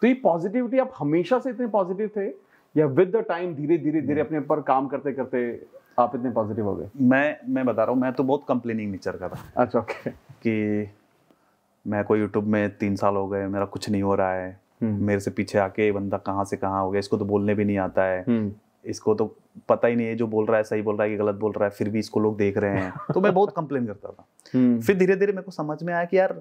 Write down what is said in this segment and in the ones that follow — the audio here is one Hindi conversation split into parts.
तो ये पॉजिटिविटी आप हमेशा से इतने पॉजिटिव थे या विद द टाइम धीरे धीरे धीरे अपने पर काम करते करते आप इतने पॉजिटिव हो गए मैं मैं बता रहा हूँ मैं तो बहुत कंप्लेनिंग नेचर का था अच्छा ओके कि मैं कोई यूट्यूब में तीन साल हो गए मेरा कुछ नहीं हो रहा है हम्म। मेरे से पीछे आके बंदा कहाँ से कहाँ हो गया इसको तो बोलने भी नहीं आता है हम्म। इसको तो पता ही नहीं है जो बोल रहा है सही बोल रहा है कि गलत बोल रहा है फिर भी इसको लोग देख रहे हैं तो मैं बहुत कंप्लेन करता था हम्म। फिर धीरे धीरे मेरे को समझ में आया कि यार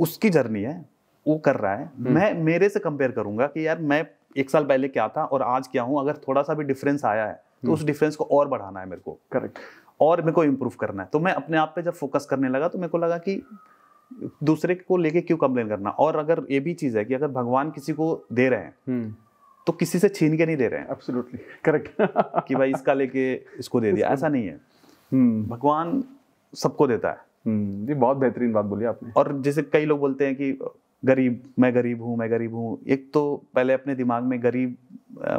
उसकी जर्नी है वो कर रहा है हम्म। मैं मेरे से कंपेयर करूंगा कि यार मैं एक साल पहले क्या था और आज क्या हूँ अगर थोड़ा सा भी डिफरेंस आया है तो हम्म। उस डिफरेंस को और बढ़ाना है मेरे को करेक्ट और मेरे को इम्प्रूव करना है तो मैं अपने आप पे जब फोकस करने लगा तो मेरे को लगा कि दूसरे को लेके क्यों कंप्लेन करना और अगर ये भी चीज़ है कि अगर भगवान किसी को दे रहे हैं हम्म। तो किसी से छीन के नहीं दे रहे हैं एब्सोल्युटली करेक्ट कि भाई इसका लेके इसको दे दिया ऐसा नहीं है भगवान सबको देता है जी बहुत बेहतरीन बात बोली आपने और जैसे कई लोग बोलते हैं कि गरीब मैं गरीब हूँ मैं गरीब हूँ एक तो पहले अपने दिमाग में गरीब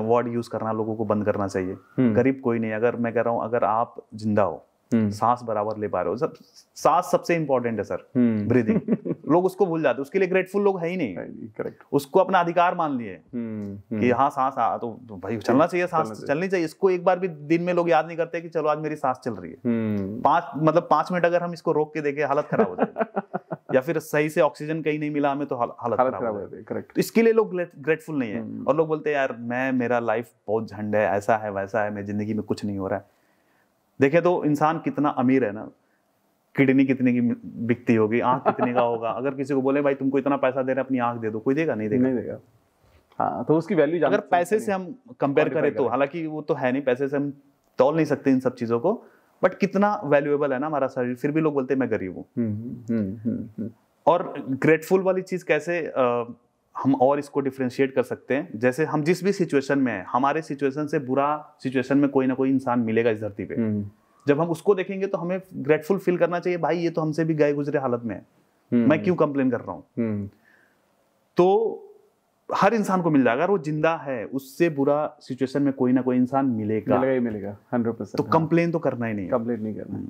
वर्ड यूज करना लोगों को बंद करना चाहिए हम्म। गरीब कोई नहीं अगर मैं कह रहा हूँ अगर आप जिंदा हो हम्म। सांस बराबर ले पा रहे हो सब सांस सबसे इंपॉर्टेंट है सर ब्रीदिंग हम्म। लोग उसको भूल जाते उसके लिए ग्रेटफुल लोग है ही नहीं करेक्ट उसको अपना अधिकार मान लिए कि हाँ सांस आ तो, तो भाई चलना चाहिए सांस चलनी चाहिए इसको एक बार भी दिन में लोग याद नहीं करते कि चलो आज मेरी सांस चल रही है पांच मतलब पांच मिनट अगर हम इसको रोक के देखे हालत खराब हो जाए या फिर सही से ऑक्सीजन कहीं नहीं मिला हमें तो हालत खराब हो जाती है करेक्ट तो इसके लिए लोग ग्रेटफुल नहीं है हम्म। और लोग बोलते हैं यार मैं मेरा लाइफ बहुत झंड है ऐसा है वैसा है मेरी जिंदगी में कुछ नहीं हो रहा है देखे तो इंसान कितना अमीर है ना किडनी कितने की बिकती होगी आंख कितने का होगा अगर किसी को बोले भाई तुमको इतना पैसा दे रहे अपनी आंख दे दो कोई देगा नहीं देगा नहीं देगा हाँ तो उसकी वैल्यू अगर पैसे से हम कंपेयर करें तो हालांकि वो तो है नहीं पैसे से हम तोल नहीं सकते इन सब चीज़ों को बट कितना वैल्यूएबल है ना हमारा शरीर फिर भी लोग बोलते हैं मैं गरीब हूँ हम्म, हम्म, हम्म, और ग्रेटफुल वाली चीज़ कैसे आ, हम और इसको डिफ्रेंशिएट कर सकते हैं जैसे हम जिस भी सिचुएशन में हैं हमारे सिचुएशन से बुरा सिचुएशन में कोई ना कोई इंसान मिलेगा इस धरती पे जब हम उसको देखेंगे तो हमें ग्रेटफुल फील करना चाहिए भाई ये तो हमसे भी गए गुजरे हालत में है मैं क्यों कंप्लेन कर रहा हूँ तो हर इंसान को मिल जाएगा अगर वो जिंदा है उससे बुरा सिचुएशन में कोई ना कोई इंसान मिलेगा मिलेगा ही मिलेगा हंड्रेड परसेंट तो कंप्लेन तो करना ही नहीं कंप्लेन नहीं करना हम्म।